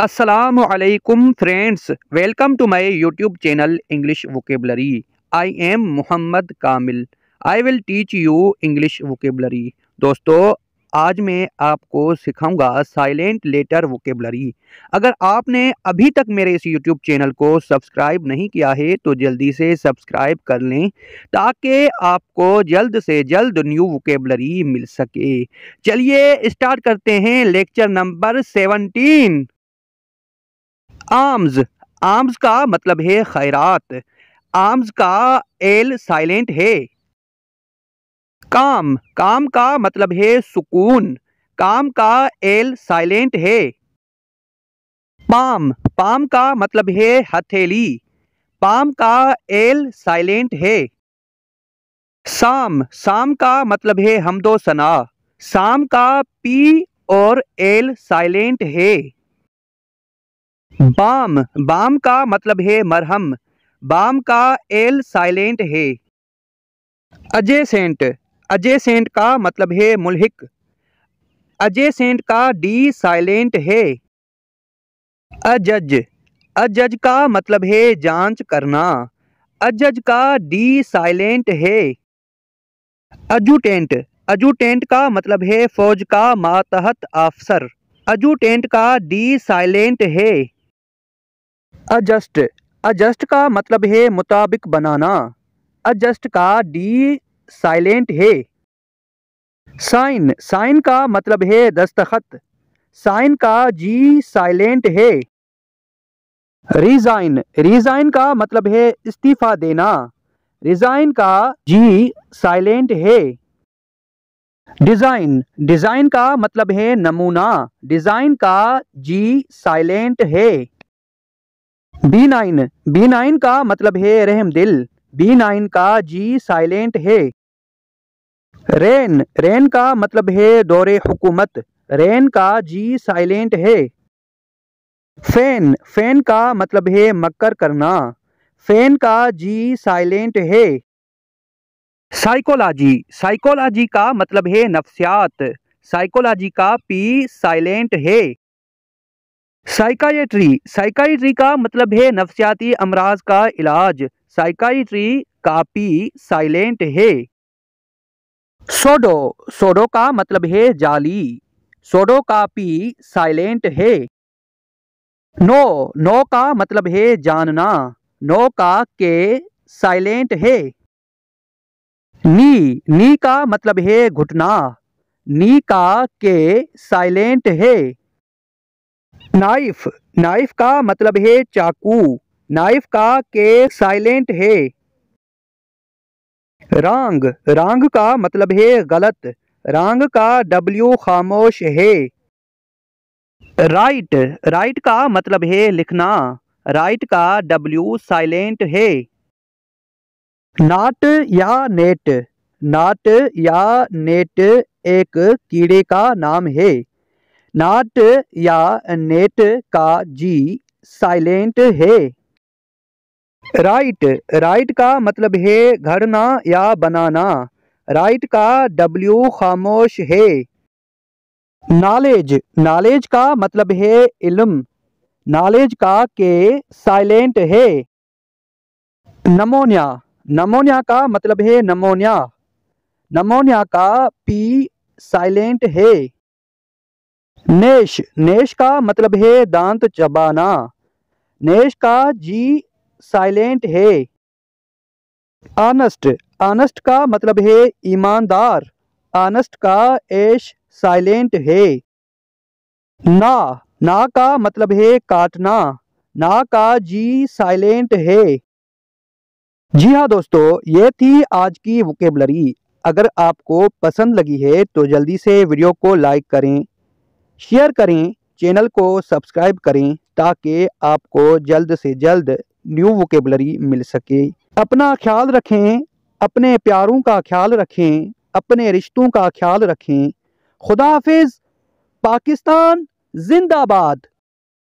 असलकम friends welcome to my YouTube channel English vocabulary I am Mohammad Kamil I will teach you English vocabulary दोस्तों आज मैं आपको सिखाऊंगा साइलेंट लेटर वोकेबलरी अगर आपने अभी तक मेरे इस यूट्यूब चैनल को सब्सक्राइब नहीं किया है तो जल्दी से सब्सक्राइब कर लें ताकि आपको जल्द से जल्द न्यू वोकेबलरी मिल सके चलिए स्टार्ट करते हैं lecture number seventeen arms arms का मतलब है खैरात आर्म्स का एल साइलेंट है काम काम का मतलब है सुकून काम का एल साइलेंट है पाम पाम का मतलब है हथेली पाम का एल साइलेंट है साम साम का मतलब है हमदो सना साम का पी और एल साइलेंट है बाम बाम का मतलब है मरहम बाम का एल साइलेंट है अजय सेंट अजय सेंट का मतलब है मुलहिक अजय सेंट का डी साइलेंट है अजज अजज का मतलब है जांच करना अजज का डी साइलेंट है अजूटेंट अजूटेंट का मतलब है फौज का मातहत अफसर अजूटेंट का डी साइलेंट है अजस्ट अजस्ट का मतलब है मुताबिक बनाना अजस्ट का डी साइलेंट है साइन साइन का मतलब है दस्तखत साइन का जी साइलेंट है रिजाइन रिजाइन का मतलब है इस्तीफा देना रिजाइन का जी साइलेंट है डिजाइन डिजाइन का मतलब है नमूना डिजाइन का जी साइलेंट है बी नाइन बी नाइन का मतलब है रहम दिल बी नाइन का जी साइलेंट है रेन रेन का मतलब है दौरे हुकूमत रेन का जी साइलेंट है फैन फैन का मतलब है मक्कर करना फैन का जी साइलेंट है साइकोलॉजी साइकोलॉजी का मतलब है नफ्सियात साइकोलॉजी का पी साइलेंट है साइकाइट्री साइकाइट्री का मतलब है नफसियाती अमराज का इलाज साइकाइट्री कापी साइलेंट है सोडो सोडो का मतलब है जाली सोडो कापी साइलेंट है नो नो का मतलब है जानना नो का के साइलेंट है नी नी का मतलब है घुटना नी का के साइलेंट है नाइफ नाइफ का मतलब है चाकू नाइफ का के साइलेंट है रांग रांग का मतलब है गलत रांग का डब्ल्यू खामोश है राइट राइट का मतलब है लिखना राइट का डब्ल्यू साइलेंट है नाट या नेट नाट या नेट एक कीड़े का नाम है नाट या नेट का जी साइलेंट है राइट राइट का मतलब है घड़ना या बनाना राइट का डब्ल्यू खामोश है नॉलेज नॉलेज का मतलब है इलम नॉलेज का के साइलेंट है नमोनिया नमोनिया का मतलब है नमोनिया नमोनिया का पी साइलेंट है नेश नेश का मतलब है दांत चबाना नेश का जी साइलेंट है आनस्ट आनस्ट का मतलब है ईमानदार आनस्ट का एश साइलेंट है ना ना का मतलब है काटना ना का जी साइलेंट है जी हाँ दोस्तों ये थी आज की वोकेबलरी अगर आपको पसंद लगी है तो जल्दी से वीडियो को लाइक करें शेयर करें चैनल को सब्सक्राइब करें ताकि आपको जल्द से जल्द न्यू वोकेबलरी मिल सके अपना ख्याल रखें अपने प्यारों का ख्याल रखें अपने रिश्तों का ख्याल रखें खुदा हाफिज़ पाकिस्तान जिंदाबाद